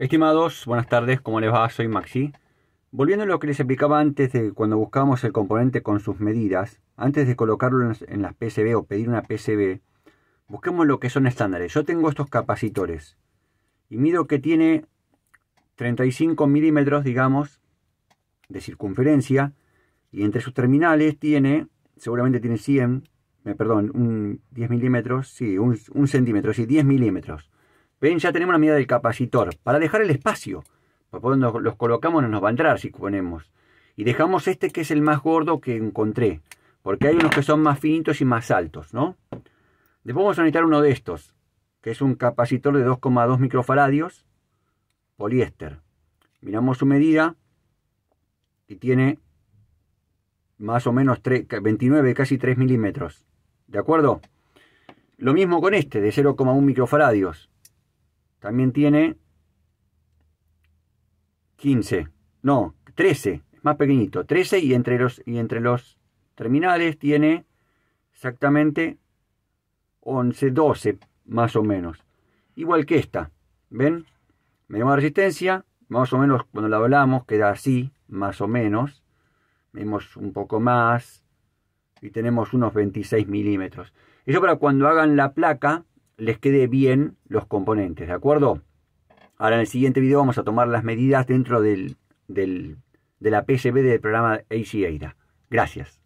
Estimados, buenas tardes, ¿cómo les va? Soy Maxi. Volviendo a lo que les explicaba antes de cuando buscamos el componente con sus medidas, antes de colocarlo en las PCB o pedir una PCB, busquemos lo que son estándares. Yo tengo estos capacitores y mido que tiene 35 milímetros, digamos, de circunferencia y entre sus terminales tiene, seguramente tiene 100, eh, perdón, un 10 milímetros, sí, un, un centímetro, sí, 10 milímetros. Ven, ya tenemos la medida del capacitor para dejar el espacio. Pues cuando los colocamos no nos va a entrar si ponemos. Y dejamos este que es el más gordo que encontré. Porque hay unos que son más finitos y más altos, ¿no? Le vamos a necesitar uno de estos. Que es un capacitor de 2,2 microfaradios. Poliéster. Miramos su medida. Y tiene más o menos 29, casi 3 milímetros. ¿De acuerdo? Lo mismo con este, de 0,1 microfaradios. También tiene 15, no, 13, es más pequeñito, 13 y entre los, y entre los terminales tiene exactamente 11, 12 más o menos. Igual que esta, ¿ven? Medimos resistencia, más o menos cuando la hablamos queda así, más o menos. Medimos un poco más y tenemos unos 26 milímetros. Eso para cuando hagan la placa, les quede bien los componentes, ¿de acuerdo? Ahora en el siguiente video vamos a tomar las medidas dentro del, de la PCB del programa Eira. Gracias.